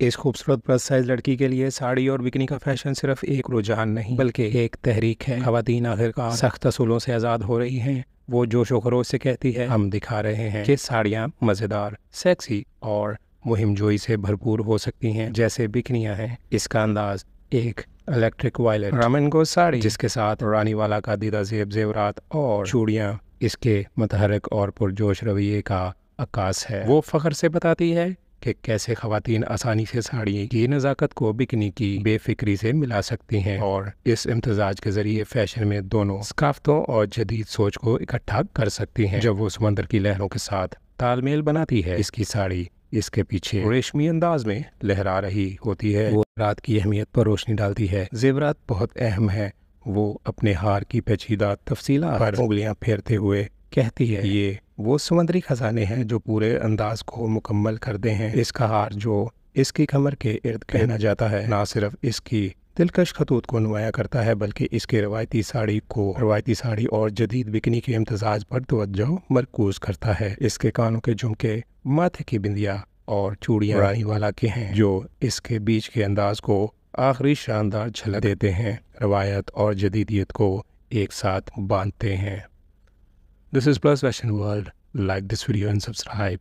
इस खूबसूरत plus size लड़की के लिए साड़ी और बिकनी का फैशन सिर्फ एक रुझान नहीं बल्कि एक तहरीक है खातन आखिरकार सख्त असूलों से आज़ाद हो रही हैं वो जोश खरोश से कहती है हम दिखा रहे हैं कि साड़ियाँ मज़ेदार सेक्सी और मुहिम जोई से भरपूर हो सकती हैं जैसे बिकनियाँ हैं इसका अंदाज एक इलेक्ट्रिक वायलेट रामन को साड़ी जिसके साथ रानी वाला का दीदा जेब जेवरात और चूड़िया इसके मतहरक और पुरजोश रवैये का अकाश है वो फखर से बताती है कि कैसे खातन आसानी से साड़ी की नज़ाकत को बिकनी की बेफिक्री से मिला सकती हैं और इस इम्तजाज के जरिए फैशन में दोनों सकाफतों और जदीद सोच को इकट्ठा कर सकती हैं जब वो समंदर की लहरों के साथ तालमेल बनाती है इसकी साड़ी इसके पीछे रेशमी अंदाज में लहरा रही होती है वो रात की अहमियत पर रोशनी डालती है जेवरात बहुत अहम है वो अपने हार की पेचीदा तफसीला पर उंगलियां फेरते हुए कहती है ये वो समंदरी खजाने हैं जो पूरे अंदाज को मुकम्मल करते हैं इसका हार जो इसकी कमर के इर्द कहना जाता है ना सिर्फ इसकी दिलकश खतूत को नुमाया करता है बल्कि इसके रवायती साड़ी को रवायती साड़ी और जदीद बिकनी के इम्तजाज पर तोज्जो मरकूज करता है इसके कानों के झुमके माथे की बिंदिया और चूड़िया रानी वाला के हैं जो इसके बीच के अंदाज को आखिरी शानदार झलक देते हैं रवायत और जदीदियत को एक साथ बांधते हैं This is Plus Fashion World. Like this video and subscribe.